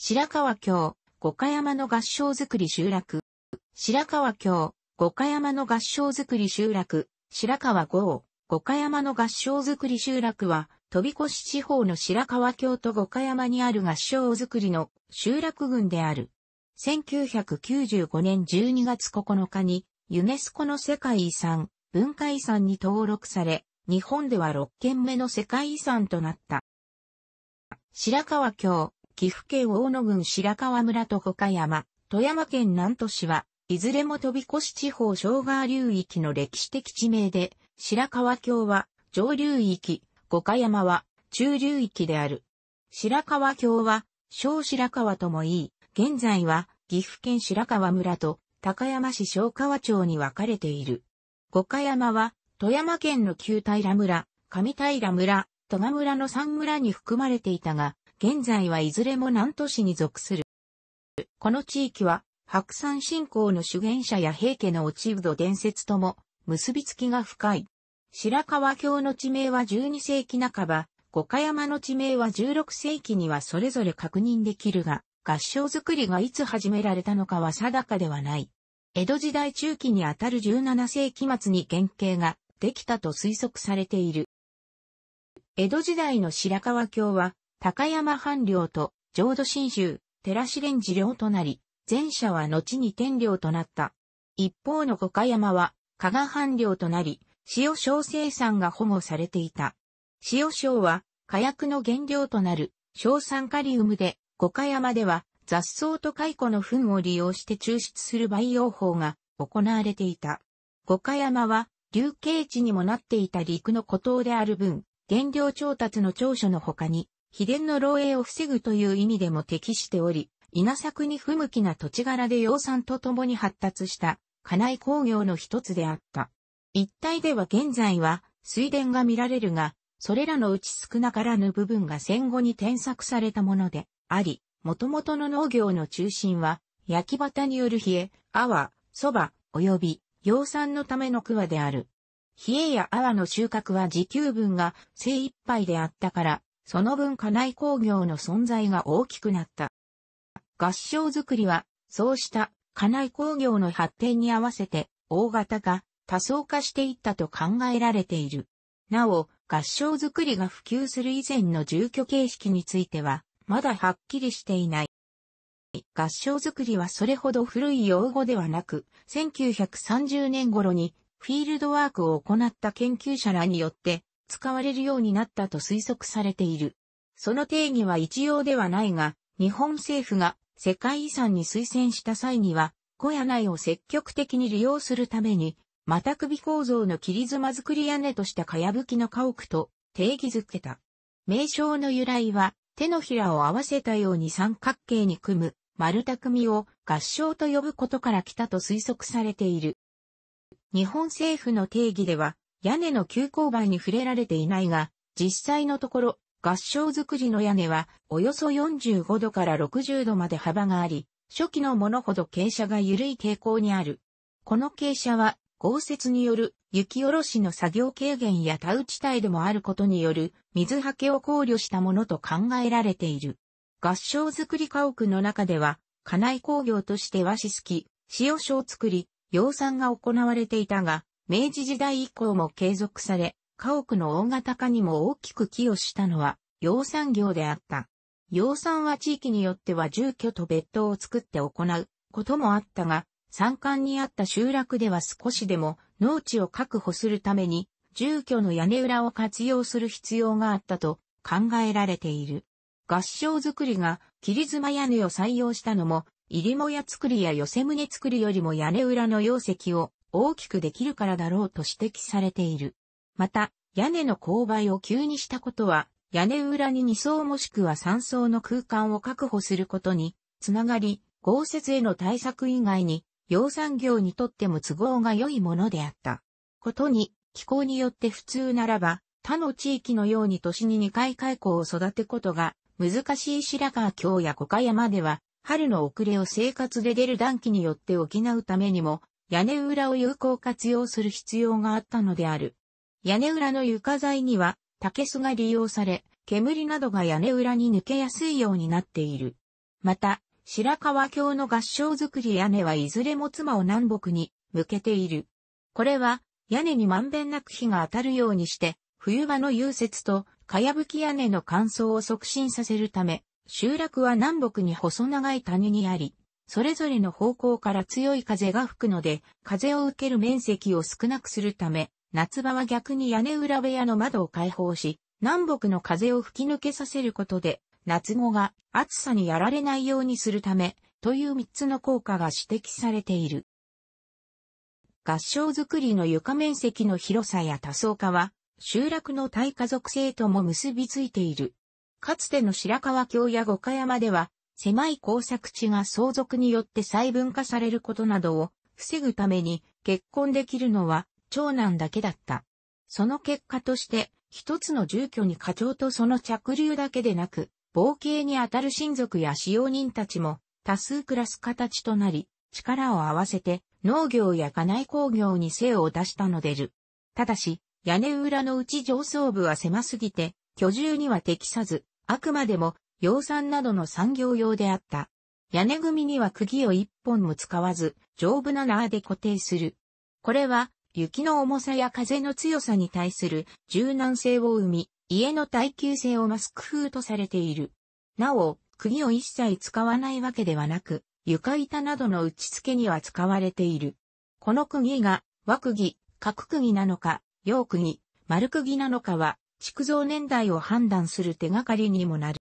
白川郷、五箇山の合掌造り集落。白川郷、五箇山の合掌造り集落。白川郷、五箇山の合掌造り集落は、飛び越地方の白川郷と五箇山にある合掌造りの集落群である。1995年12月9日に、ユネスコの世界遺産、文化遺産に登録され、日本では6件目の世界遺産となった。白川郷、岐阜県大野郡白川村と岡山、富山県南砺市は、いずれも飛び越し地方昭川流域の歴史的地名で、白川峡は上流域、五箇山は中流域である。白川峡は小白川ともいい、現在は岐阜県白川村と高山市小川町に分かれている。五箇山は富山県の旧平村、上平村、戸賀村の三村に含まれていたが、現在はいずれも南都市に属する。この地域は、白山信仰の主言者や平家の落ちぶど伝説とも結びつきが深い。白川郷の地名は12世紀半ば、五箇山の地名は16世紀にはそれぞれ確認できるが、合掌造りがいつ始められたのかは定かではない。江戸時代中期にあたる17世紀末に原型ができたと推測されている。江戸時代の白川橋は高山藩領と浄土真宗、寺四源寺領となり、前者は後に天領となった。一方の五箇山は、加賀藩領となり、塩小生産が保護されていた。塩小は、火薬の原料となる、硝酸カリウムで、五箇山では、雑草と蚕の糞を利用して抽出する培養法が行われていた。五箇山は、流刑地にもなっていた陸の孤島である分、原料調達の長所の他に、秘伝の漏洩を防ぐという意味でも適しており、稲作に不向きな土地柄で養蚕と共に発達した家内工業の一つであった。一帯では現在は水田が見られるが、それらのうち少なからぬ部分が戦後に転作されたものであり、元々の農業の中心は、焼き畑による冷え、泡、蕎麦、及び養蚕のための桑である。冷えや泡の収穫は時給分が精一杯であったから、その分家内工業の存在が大きくなった。合掌作りは、そうした家内工業の発展に合わせて、大型化、多層化していったと考えられている。なお、合掌作りが普及する以前の住居形式については、まだはっきりしていない。合掌作りはそれほど古い用語ではなく、1930年頃にフィールドワークを行った研究者らによって使われるようになったと推測されている。その定義は一様ではないが、日本政府が世界遺産に推薦した際には、小屋内を積極的に利用するために、また首構造の切り妻作り屋根としたかやぶきの家屋と定義づけた。名称の由来は、手のひらを合わせたように三角形に組む丸匠を合掌と呼ぶことから来たと推測されている。日本政府の定義では、屋根の急勾配に触れられていないが、実際のところ、合掌造りの屋根はおよそ45度から60度まで幅があり、初期のものほど傾斜が緩い傾向にある。この傾斜は豪雪による雪下ろしの作業軽減や田打地帯でもあることによる水はけを考慮したものと考えられている。合掌造り家屋の中では、家内工業として和紙すき、塩書を作り、養蚕が行われていたが、明治時代以降も継続され、家屋の大型化にも大きく寄与したのは、養蚕業であった。養蚕は地域によっては住居と別途を作って行うこともあったが、山間にあった集落では少しでも農地を確保するために、住居の屋根裏を活用する必要があったと考えられている。合掌造りが切妻屋根を採用したのも、入りもや造りや寄せ棟造りよりも屋根裏の容積を大きくできるからだろうと指摘されている。また、屋根の勾配を急にしたことは、屋根裏に2層もしくは3層の空間を確保することに、つながり、豪雪への対策以外に、養蚕業にとっても都合が良いものであった。ことに、気候によって普通ならば、他の地域のように年に2回開口を育てことが、難しい白川京や五箇山では、春の遅れを生活で出る暖気によって補うためにも、屋根裏を有効活用する必要があったのである。屋根裏の床材には竹巣が利用され、煙などが屋根裏に抜けやすいようになっている。また、白川橋の合掌造り屋根はいずれも妻を南北に向けている。これは屋根にまんべんなく火が当たるようにして、冬場の融雪とかやぶき屋根の乾燥を促進させるため、集落は南北に細長い谷にあり、それぞれの方向から強い風が吹くので、風を受ける面積を少なくするため、夏場は逆に屋根裏部屋の窓を開放し、南北の風を吹き抜けさせることで、夏後が暑さにやられないようにするため、という3つの効果が指摘されている。合掌造りの床面積の広さや多層化は、集落の大家族性とも結びついている。かつての白川郷や五箇山では、狭い工作地が相続によって細分化されることなどを防ぐために結婚できるのは長男だけだった。その結果として一つの住居に課長とその着流だけでなく、冒険にあたる親族や使用人たちも多数暮らす形となり、力を合わせて農業や家内工業に精を出したのでる。ただし、屋根裏のうち上層部は狭すぎて、居住には適さず、あくまでも養蚕などの産業用であった。屋根組には釘を一本も使わず、丈夫な縄で固定する。これは、雪の重さや風の強さに対する柔軟性を生み、家の耐久性を増す工夫とされている。なお、釘を一切使わないわけではなく、床板などの打ち付けには使われている。この釘が、和釘、角釘なのか、洋釘、丸釘なのかは、築造年代を判断する手がかりにもなる。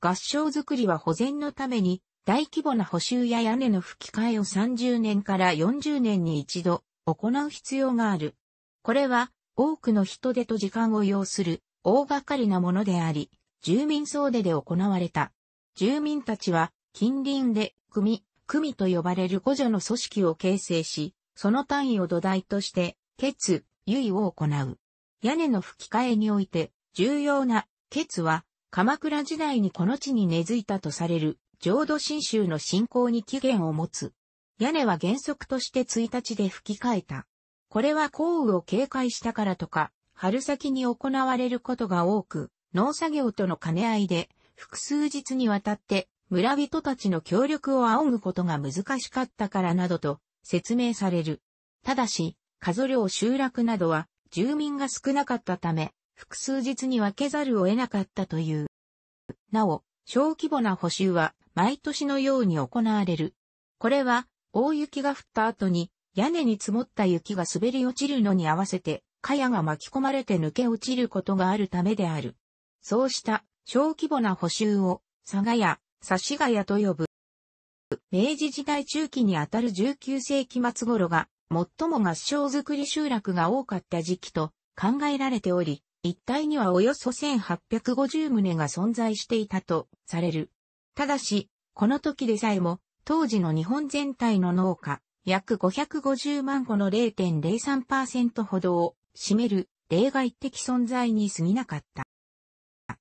合掌造りは保全のために、大規模な補修や屋根の吹き替えを30年から40年に一度行う必要がある。これは多くの人手と時間を要する大掛かりなものであり、住民総出で行われた。住民たちは近隣で組、組と呼ばれる互助の組織を形成し、その単位を土台として、決、結を行う。屋根の吹き替えにおいて重要な結は鎌倉時代にこの地に根付いたとされる浄土真宗の信仰に起源を持つ。屋根は原則として1日で吹き替えた。これは降雨を警戒したからとか、春先に行われることが多く、農作業との兼ね合いで、複数日にわたって村人たちの協力を仰ぐことが難しかったからなどと説明される。ただし、数量集落などは住民が少なかったため、複数日に分けざるを得なかったという。なお、小規模な補修は毎年のように行われる。これは、大雪が降った後に、屋根に積もった雪が滑り落ちるのに合わせて、かやが巻き込まれて抜け落ちることがあるためである。そうした小規模な補修を、佐賀屋、佐志賀屋と呼ぶ。明治時代中期にあたる19世紀末頃が、最も合掌造り集落が多かった時期と考えられており、一帯にはおよそ1850棟が存在していたとされる。ただし、この時でさえも、当時の日本全体の農家、約550万個の0.03%ほどを占める例外的存在に過ぎなかった。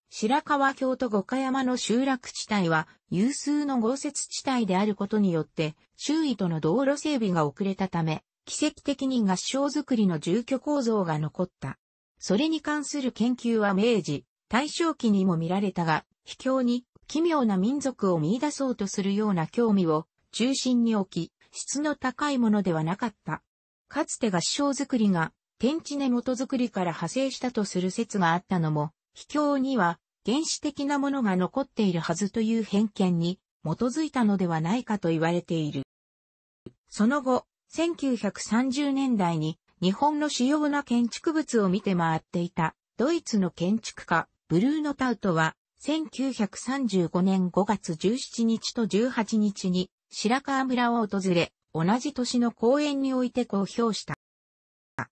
白川郷と五箇山の集落地帯は有数の豪雪地帯であることによって周囲との道路整備が遅れたため奇跡的に合掌造りの住居構造が残った。それに関する研究は明治、大正期にも見られたが、秘境に奇妙な民族を見出そうとするような興味を中心に置き、質の高いものではなかった。かつて合唱作りが天地根元作りから派生したとする説があったのも、秘境には原始的なものが残っているはずという偏見に基づいたのではないかと言われている。その後、1930年代に日本の主要な建築物を見て回っていた、ドイツの建築家、ブルーノ・タウトは、1935年5月17日と18日に、白川村を訪れ、同じ年の公演において公表した。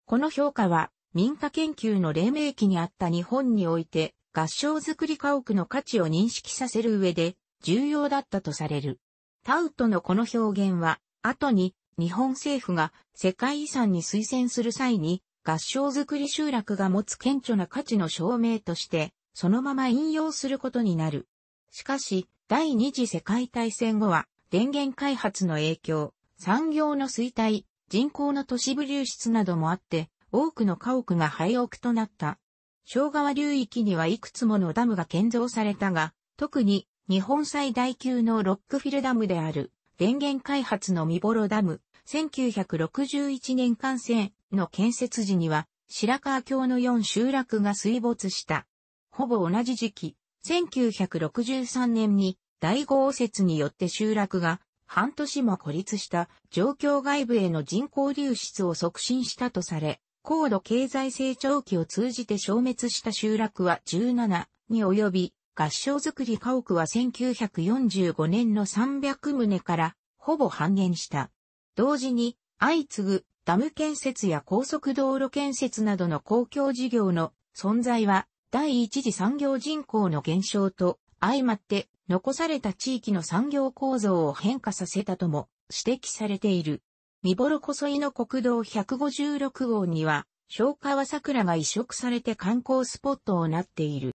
この評価は、民家研究の黎明期にあった日本において、合掌造り家屋の価値を認識させる上で、重要だったとされる。タウトのこの表現は、後に日本政府が世界遺産に推薦する際に、合掌造り集落が持つ顕著な価値の証明として、そのまま引用することになる。しかし、第二次世界大戦後は、電源開発の影響、産業の衰退、人口の都市部流出などもあって、多くの家屋が廃屋となった。昭川流域にはいくつものダムが建造されたが、特に日本最大級のロックフィルダムである電源開発の見幌ダム、1961年完成の建設時には、白川橋の4集落が水没した。ほぼ同じ時期、1963年に大豪雪によって集落が半年も孤立した状況外部への人口流出を促進したとされ、高度経済成長期を通じて消滅した集落は17に及び、合掌造り家屋は1945年の300棟からほぼ半減した。同時に相次ぐダム建設や高速道路建設などの公共事業の存在は第一次産業人口の減少と相まって残された地域の産業構造を変化させたとも指摘されている。見こそいの国道156号には、昭川桜が移植されて観光スポットをなっている。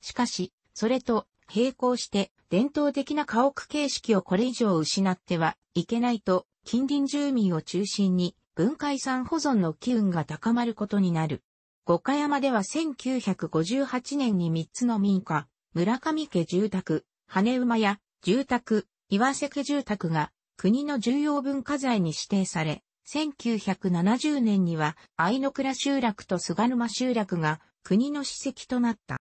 しかし、それと並行して伝統的な家屋形式をこれ以上失ってはいけないと近隣住民を中心に文化遺産保存の機運が高まることになる。五箇山では1958年に3つの民家、村上家住宅、羽馬屋、住宅、岩瀬家住宅が国の重要文化財に指定され、1970年には、の倉集落と菅沼集落が国の史跡となった。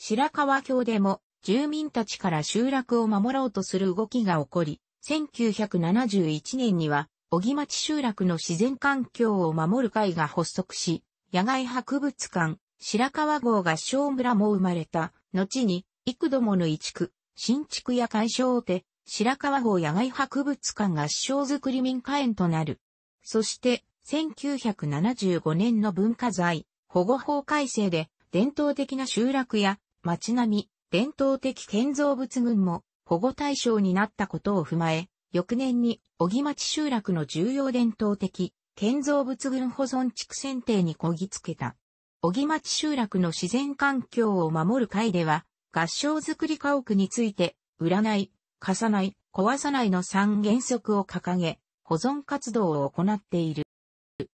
白川郷でも住民たちから集落を守ろうとする動きが起こり、1971年には、小木町集落の自然環境を守る会が発足し、野外博物館、白川郷合唱村も生まれた、後に、幾度もの移築、新築や改装を手、白川郷野外博物館合唱づくり民家園となる。そして、1975年の文化財、保護法改正で、伝統的な集落や町並み、伝統的建造物群も保護対象になったことを踏まえ、翌年に小木町集落の重要伝統的建造物群保存地区選定にこぎつけた。小木町集落の自然環境を守る会では、合唱作り家屋について、売らない、貸さない、壊さないの三原則を掲げ、保存活動を行っている。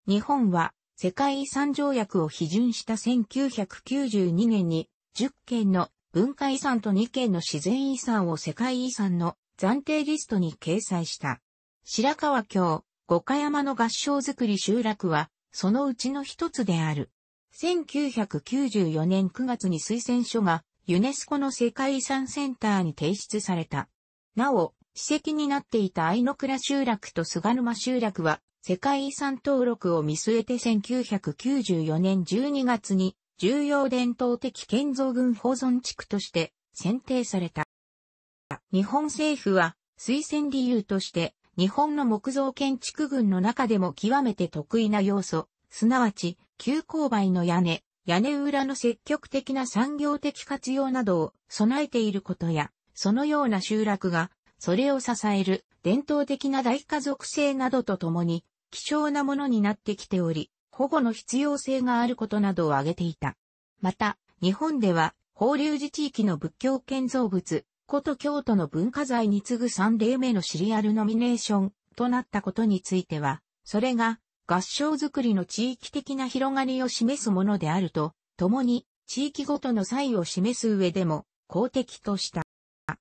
日本は世界遺産条約を批准した1992年に10件の文化遺産と2件の自然遺産を世界遺産の暫定リストに掲載した。白川京、五箇山の合唱作り集落は、そのうちの一つである。1994年9月に推薦書がユネスコの世界遺産センターに提出された。なお、史跡になっていた愛の倉集落と菅沼集落は世界遺産登録を見据えて1994年12月に重要伝統的建造群保存地区として選定された。日本政府は推薦理由として日本の木造建築群の中でも極めて得意な要素、すなわち急勾配の屋根、屋根裏の積極的な産業的活用などを備えていることや、そのような集落が、それを支える伝統的な大家族性などとともに、希少なものになってきており、保護の必要性があることなどを挙げていた。また、日本では、法隆寺地域の仏教建造物、古都京都の文化財に次ぐ3例目のシリアルノミネーションとなったことについては、それが合唱作りの地域的な広がりを示すものであると、共に地域ごとの差異を示す上でも公的とした。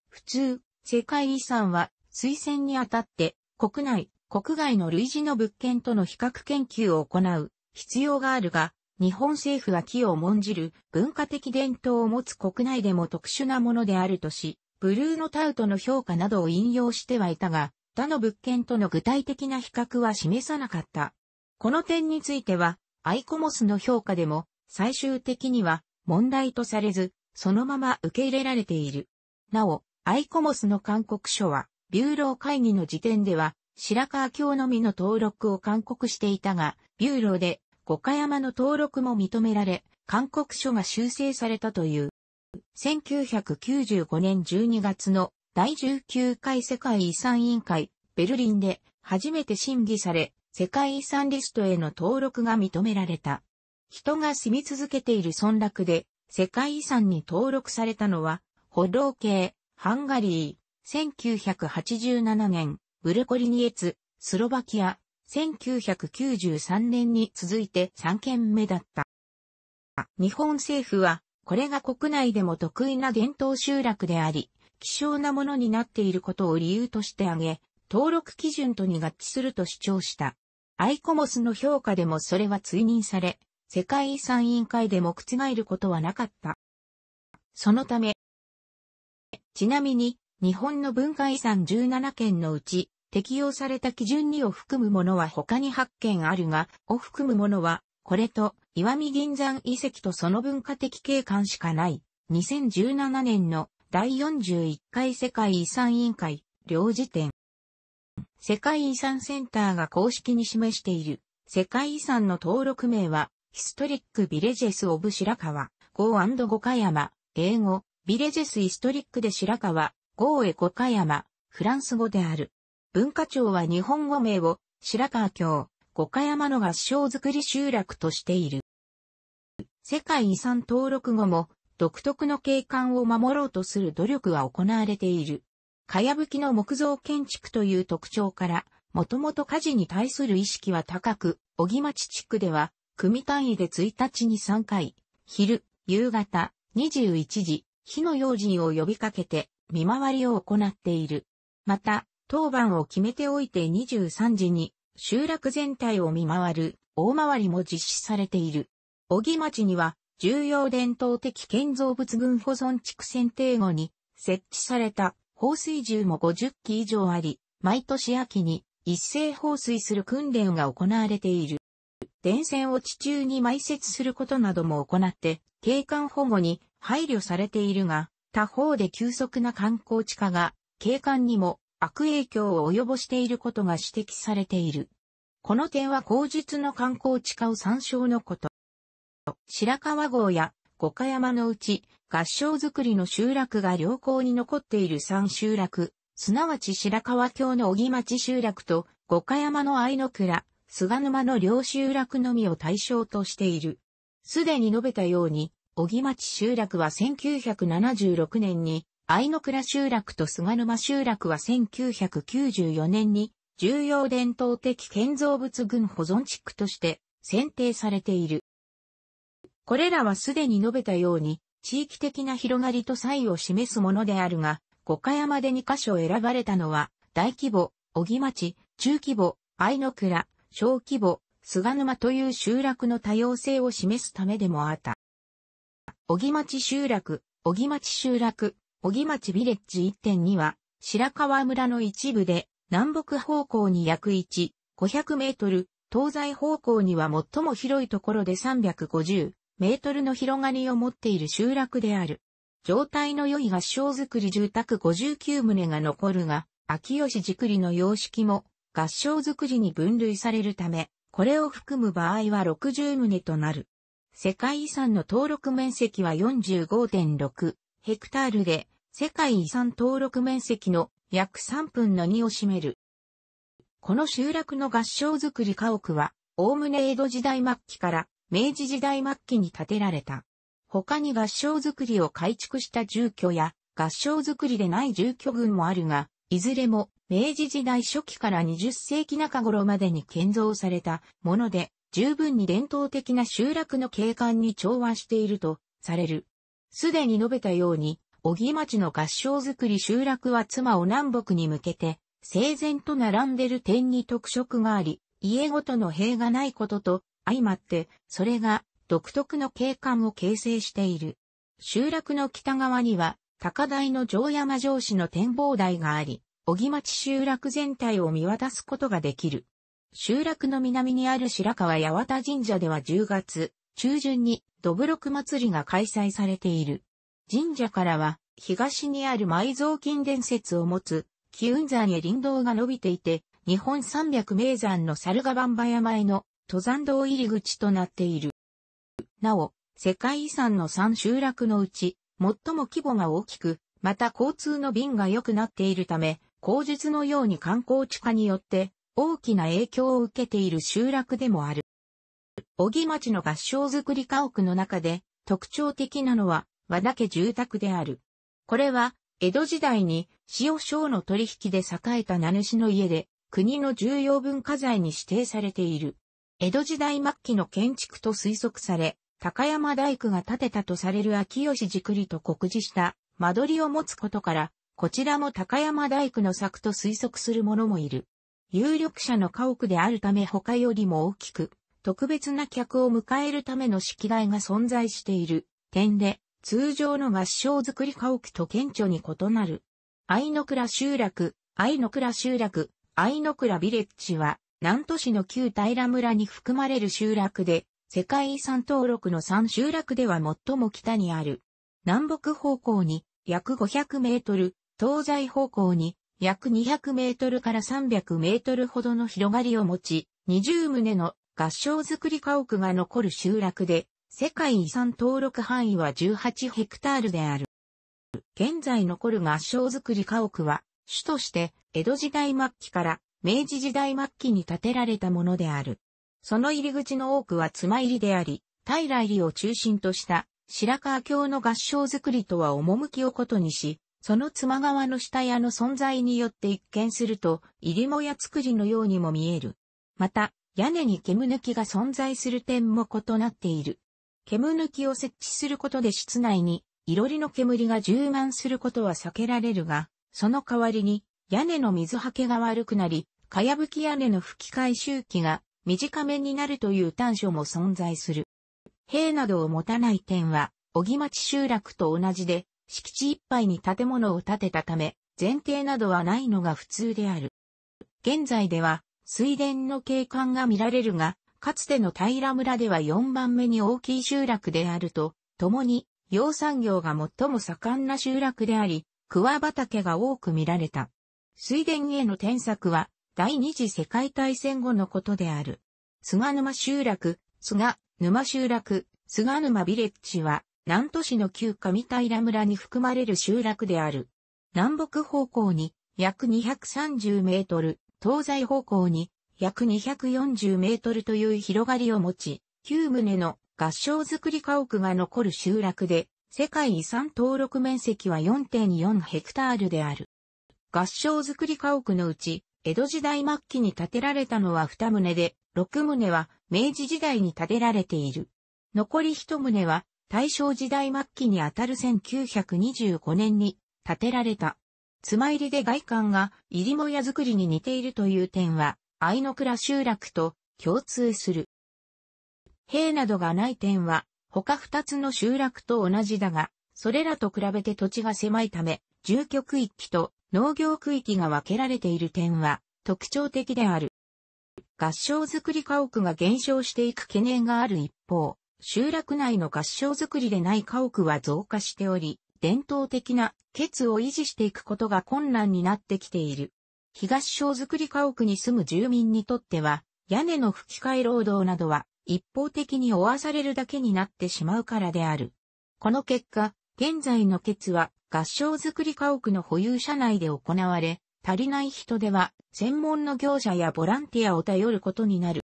普通、世界遺産は推薦にあたって国内、国外の類似の物件との比較研究を行う必要があるが、日本政府は木を重んじる文化的伝統を持つ国内でも特殊なものであるとし、ブルーノ・タウトの評価などを引用してはいたが、他の物件との具体的な比較は示さなかった。この点については、アイコモスの評価でも、最終的には問題とされず、そのまま受け入れられている。なお、アイコモスの勧告書は、ビューロー会議の時点では、白川教のみの登録を勧告していたが、ビューローで五箇山の登録も認められ、勧告書が修正されたという。1995年12月の第19回世界遺産委員会、ベルリンで初めて審議され、世界遺産リストへの登録が認められた。人が住み続けている村落で世界遺産に登録されたのは、歩道系、ハンガリー、1987年、ブルコリニエツ、スロバキア、1993年に続いて3件目だった。日本政府は、これが国内でも得意な伝統集落であり、希少なものになっていることを理由として挙げ、登録基準とに合致すると主張した。アイコモスの評価でもそれは追認され、世界遺産委員会でも覆ることはなかった。そのため、ちなみに、日本の文化遺産17件のうち、適用された基準2を含むものは他に8件あるが、を含むものは、これと、岩見銀山遺跡とその文化的景観しかない。2017年の第41回世界遺産委員会、領事典。世界遺産センターが公式に示している、世界遺産の登録名は、ヒストリック・ビレジェス・オブ・白川、ゴー五カ山、英語、ビレジェス・イストリックで白川、ゴーエゴカ山、フランス語である。文化庁は日本語名を白川郷、五箇山の合掌作り集落としている。世界遺産登録後も独特の景観を守ろうとする努力は行われている。かやぶきの木造建築という特徴から、もともと火事に対する意識は高く、小木町地区では、組単位で1日に3回、昼、夕方、21時、火の用心を呼びかけて、見回りを行っている。また、当番を決めておいて23時に集落全体を見回る大回りも実施されている。小木町には重要伝統的建造物群保存地区選定後に設置された放水銃も50機以上あり、毎年秋に一斉放水する訓練が行われている。電線を地中に埋設することなども行って、景観保護に配慮されているが、他方で急速な観光地化が景観にも悪影響を及ぼしていることが指摘されている。この点は後述の観光地化を参照のこと。白川郷や五箇山のうち合掌造りの集落が良好に残っている3集落、すなわち白川峡の小木町集落と五箇山の愛の倉、菅沼の両集落のみを対象としている。すでに述べたように、小木町集落は1976年に愛の倉集落と菅沼集落は1994年に重要伝統的建造物群保存地区として選定されている。これらはすでに述べたように地域的な広がりと差異を示すものであるが、五箇山で2カ所選ばれたのは大規模、小木町、中規模、愛の倉、小規模、菅沼という集落の多様性を示すためでもあった。小木町集落、小木町集落、小木町ビレッジ1.2は、白川村の一部で、南北方向に約1、500メートル、東西方向には最も広いところで350メートルの広がりを持っている集落である。状態の良い合掌造り住宅59棟が残るが、秋吉造りの様式も合掌造りに分類されるため、これを含む場合は60棟となる。世界遺産の登録面積は45.6ヘクタールで、世界遺産登録面積の約3分の2を占める。この集落の合掌造り家屋は、おおむね江戸時代末期から明治時代末期に建てられた。他に合掌造りを改築した住居や合掌造りでない住居群もあるが、いずれも明治時代初期から20世紀中頃までに建造されたもので、十分に伝統的な集落の景観に調和しているとされる。すでに述べたように、小木町の合掌造り集落は妻を南北に向けて、整然と並んでる点に特色があり、家ごとの塀がないことと、相まって、それが独特の景観を形成している。集落の北側には、高台の城山城市の展望台があり、小木町集落全体を見渡すことができる。集落の南にある白川八幡神社では10月中旬にどぶろく祭りが開催されている。神社からは、東にある埋蔵金伝説を持つ、紀雲山へ林道が伸びていて、日本三百名山の猿ヶ番場山への登山道入り口となっている。なお、世界遺産の三集落のうち、最も規模が大きく、また交通の便が良くなっているため、口述のように観光地化によって大きな影響を受けている集落でもある。小木町の合掌造り家屋の中で特徴的なのは和田家住宅である。これは、江戸時代に塩商の取引で栄えた名主の家で、国の重要文化財に指定されている。江戸時代末期の建築と推測され、高山大工が建てたとされる秋吉じくりと告示した間取りを持つことから、こちらも高山大工の作と推測する者もいる。有力者の家屋であるため他よりも大きく、特別な客を迎えるための式台が存在している点で、通常の合掌造り家屋と顕著に異なる。愛の倉集落、愛の倉集落、愛の倉ビレッジは、南都市の旧平村に含まれる集落で、世界遺産登録の3集落では最も北にある。南北方向に約500メートル、東西方向に約200メートルから300メートルほどの広がりを持ち、20棟の合掌造り家屋が残る集落で、世界遺産登録範囲は18ヘクタールである。現在残る合掌造り家屋は、主として江戸時代末期から明治時代末期に建てられたものである。その入り口の多くは妻入りであり、平入りを中心とした白川郷の合掌造りとは趣を異にし、その妻側の下屋の存在によって一見すると、入りもや造りのようにも見える。また、屋根に煙抜きが存在する点も異なっている。煙抜きを設置することで室内に、いろりの煙が充満することは避けられるが、その代わりに、屋根の水はけが悪くなり、かやぶき屋根の吹き替え周期が短めになるという短所も存在する。塀などを持たない点は、小木町集落と同じで、敷地いっぱいに建物を建てたため、前提などはないのが普通である。現在では、水田の景観が見られるが、かつての平村では4番目に大きい集落であると、共に、養蚕業が最も盛んな集落であり、桑畑が多く見られた。水田への転作は、第二次世界大戦後のことである。菅沼集落、菅沼集落、菅沼ビレッジは、南都市の旧上平村に含まれる集落である。南北方向に約230メートル、東西方向に約240メートルという広がりを持ち、9棟の合掌造り家屋が残る集落で、世界遺産登録面積は4.4ヘクタールである。合掌造り家屋のうち、江戸時代末期に建てられたのは2棟で、6棟は明治時代に建てられている。残り1棟は大正時代末期にあたる1925年に建てられた。妻入りで外観が入りもや造りに似ているという点はノのラ集落と共通する。兵などがない点は、他二つの集落と同じだが、それらと比べて土地が狭いため、住居区域と農業区域が分けられている点は特徴的である。合掌造り家屋が減少していく懸念がある一方、集落内の合掌造りでない家屋は増加しており、伝統的な欠を維持していくことが困難になってきている。東小作り家屋に住む住民にとっては、屋根の吹き替え労働などは一方的に負わされるだけになってしまうからである。この結果、現在のケツは合掌作り家屋の保有者内で行われ、足りない人では専門の業者やボランティアを頼ることになる。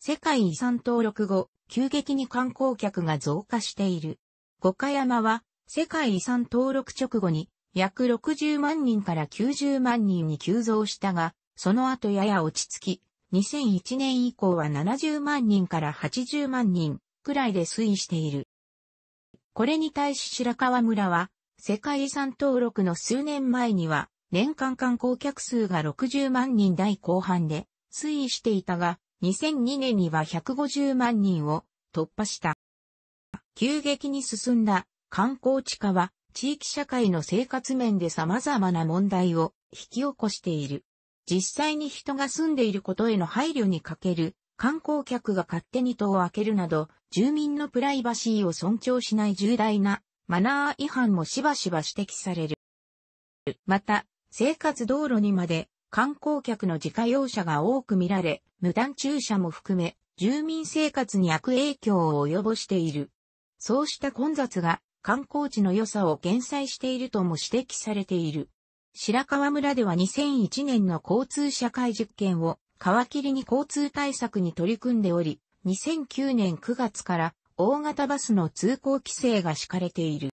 世界遺産登録後、急激に観光客が増加している。五箇山は世界遺産登録直後に約60万人から90万人に急増したが、その後やや落ち着き、2001年以降は70万人から80万人くらいで推移している。これに対し白川村は、世界遺産登録の数年前には、年間観光客数が60万人台後半で推移していたが、2002年には150万人を突破した。急激に進んだ観光地化は地域社会の生活面で様々な問題を引き起こしている。実際に人が住んでいることへの配慮に欠ける、観光客が勝手に戸を開けるなど、住民のプライバシーを尊重しない重大なマナー違反もしばしば指摘される。また、生活道路にまで観光客の自家用車が多く見られ、無断駐車も含め、住民生活に悪影響を及ぼしている。そうした混雑が観光地の良さを減災しているとも指摘されている。白川村では2001年の交通社会実験を皮切りに交通対策に取り組んでおり、2009年9月から大型バスの通行規制が敷かれている。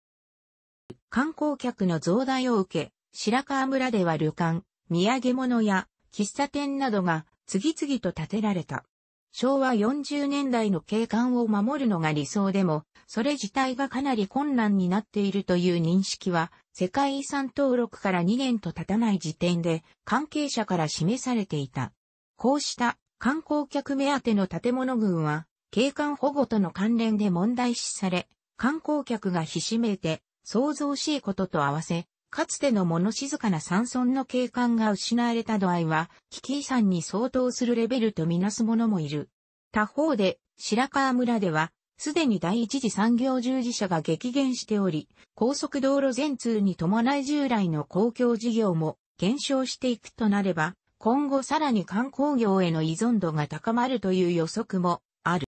観光客の増大を受け、白川村では旅館、土産物や喫茶店などが次々と建てられた。昭和40年代の景観を守るのが理想でも、それ自体がかなり困難になっているという認識は、世界遺産登録から2年と経たない時点で関係者から示されていた。こうした観光客目当ての建物群は、景観保護との関連で問題視され、観光客がひしめいて、想像しいことと合わせ、かつての物静かな山村の景観が失われた度合いは、危機遺産に相当するレベルとみなす者もいる。他方で、白川村では、すでに第一次産業従事者が激減しており、高速道路全通に伴い従来の公共事業も減少していくとなれば、今後さらに観光業への依存度が高まるという予測もある。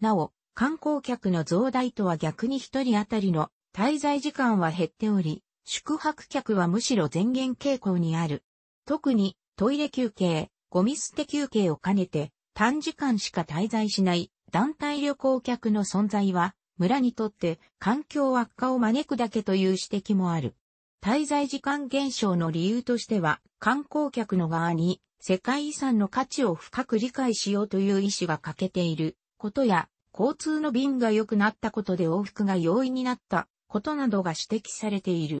なお、観光客の増大とは逆に一人当たりの滞在時間は減っており、宿泊客はむしろ前言傾向にある。特にトイレ休憩、ゴミ捨て休憩を兼ねて短時間しか滞在しない団体旅行客の存在は村にとって環境悪化を招くだけという指摘もある。滞在時間減少の理由としては観光客の側に世界遺産の価値を深く理解しようという意思が欠けていることや交通の便が良くなったことで往復が容易になったことなどが指摘されている。